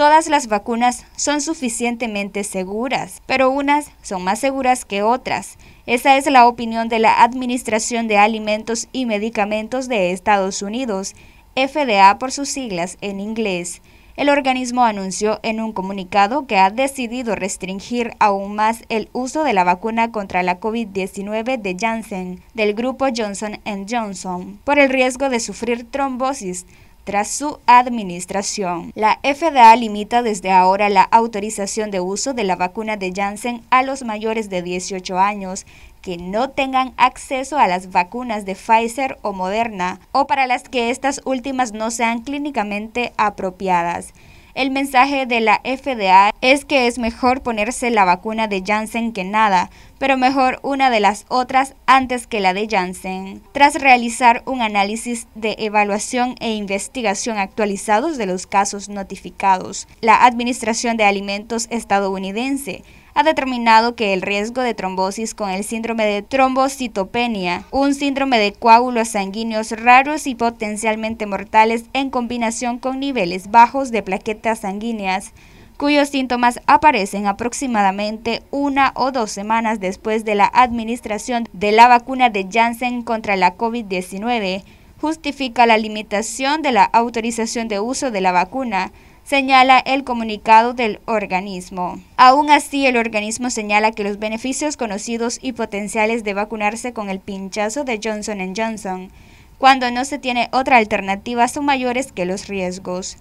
Todas las vacunas son suficientemente seguras, pero unas son más seguras que otras. Esa es la opinión de la Administración de Alimentos y Medicamentos de Estados Unidos, FDA por sus siglas en inglés. El organismo anunció en un comunicado que ha decidido restringir aún más el uso de la vacuna contra la COVID-19 de Janssen del grupo Johnson ⁇ Johnson por el riesgo de sufrir trombosis tras su administración. La FDA limita desde ahora la autorización de uso de la vacuna de Janssen a los mayores de 18 años que no tengan acceso a las vacunas de Pfizer o Moderna o para las que estas últimas no sean clínicamente apropiadas. El mensaje de la FDA es que es mejor ponerse la vacuna de Janssen que nada, pero mejor una de las otras antes que la de Janssen. Tras realizar un análisis de evaluación e investigación actualizados de los casos notificados, la Administración de Alimentos estadounidense ha determinado que el riesgo de trombosis con el síndrome de trombocitopenia, un síndrome de coágulos sanguíneos raros y potencialmente mortales en combinación con niveles bajos de plaquetas sanguíneas, cuyos síntomas aparecen aproximadamente una o dos semanas después de la administración de la vacuna de Janssen contra la COVID-19, justifica la limitación de la autorización de uso de la vacuna, señala el comunicado del organismo. Aún así, el organismo señala que los beneficios conocidos y potenciales de vacunarse con el pinchazo de Johnson ⁇ Johnson, cuando no se tiene otra alternativa, son mayores que los riesgos.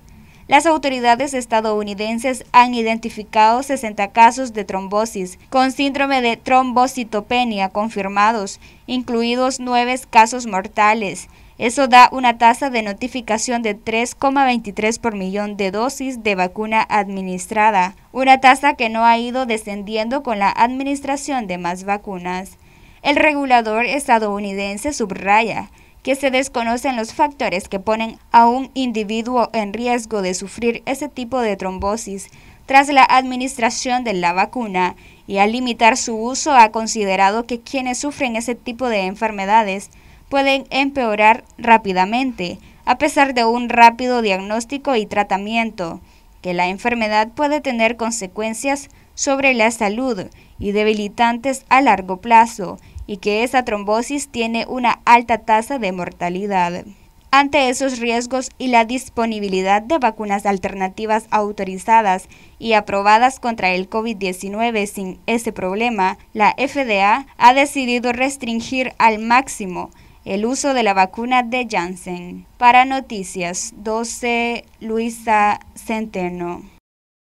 Las autoridades estadounidenses han identificado 60 casos de trombosis con síndrome de trombocitopenia confirmados, incluidos nueve casos mortales. Eso da una tasa de notificación de 3,23 por millón de dosis de vacuna administrada, una tasa que no ha ido descendiendo con la administración de más vacunas. El regulador estadounidense subraya se desconocen los factores que ponen a un individuo en riesgo de sufrir ese tipo de trombosis tras la administración de la vacuna y al limitar su uso ha considerado que quienes sufren ese tipo de enfermedades pueden empeorar rápidamente, a pesar de un rápido diagnóstico y tratamiento, que la enfermedad puede tener consecuencias sobre la salud y debilitantes a largo plazo, y que esa trombosis tiene una alta tasa de mortalidad. Ante esos riesgos y la disponibilidad de vacunas alternativas autorizadas y aprobadas contra el COVID-19 sin ese problema, la FDA ha decidido restringir al máximo el uso de la vacuna de Janssen. Para Noticias 12, Luisa Centeno.